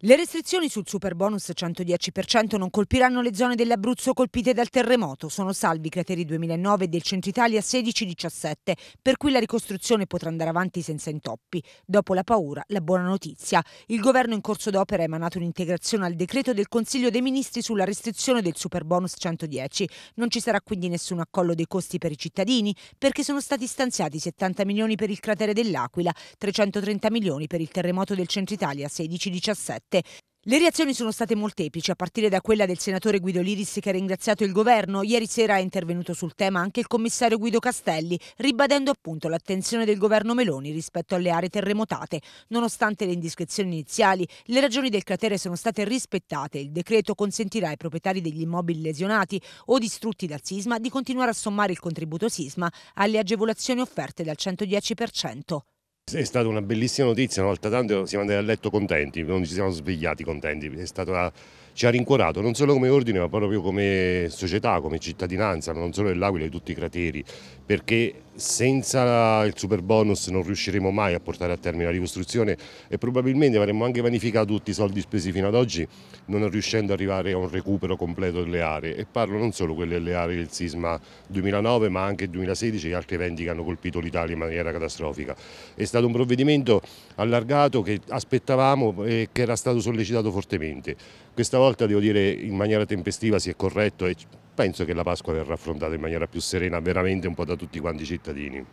Le restrizioni sul superbonus 110% non colpiranno le zone dell'Abruzzo colpite dal terremoto, sono salvi i crateri 2009 e del Centro Italia 16-17, per cui la ricostruzione potrà andare avanti senza intoppi. Dopo la paura, la buona notizia. Il governo in corso d'opera ha emanato un'integrazione al decreto del Consiglio dei Ministri sulla restrizione del superbonus 110. Non ci sarà quindi nessun accollo dei costi per i cittadini, perché sono stati stanziati 70 milioni per il cratere dell'Aquila, 330 milioni per il terremoto del Centro Italia 16-17 fatte. Le reazioni sono state molteplici, a partire da quella del senatore Guido Liris che ha ringraziato il governo. Ieri sera è intervenuto sul tema anche il commissario Guido Castelli, ribadendo appunto l'attenzione del governo Meloni rispetto alle aree terremotate. Nonostante le indiscrezioni iniziali, le ragioni del cratere sono state rispettate. Il decreto consentirà ai proprietari degli immobili lesionati o distrutti dal sisma di continuare a sommare il contributo sisma alle agevolazioni offerte dal 110%. È stata una bellissima notizia, una volta tanto siamo andati a letto contenti, non ci siamo svegliati contenti, è stata ci ha rincuorato non solo come ordine ma proprio come società, come cittadinanza, non solo dell'Aquila, e di tutti i crateri, perché senza il super bonus non riusciremo mai a portare a termine la ricostruzione e probabilmente avremmo anche vanificato tutti i soldi spesi fino ad oggi non riuscendo ad arrivare a un recupero completo delle aree e parlo non solo quelle delle aree del sisma 2009 ma anche 2016 e altri eventi che hanno colpito l'Italia in maniera catastrofica. È stato un provvedimento allargato che aspettavamo e che era stato sollecitato fortemente. Questa volta volta devo dire in maniera tempestiva si è corretto e penso che la Pasqua verrà affrontata in maniera più serena veramente un po' da tutti quanti i cittadini.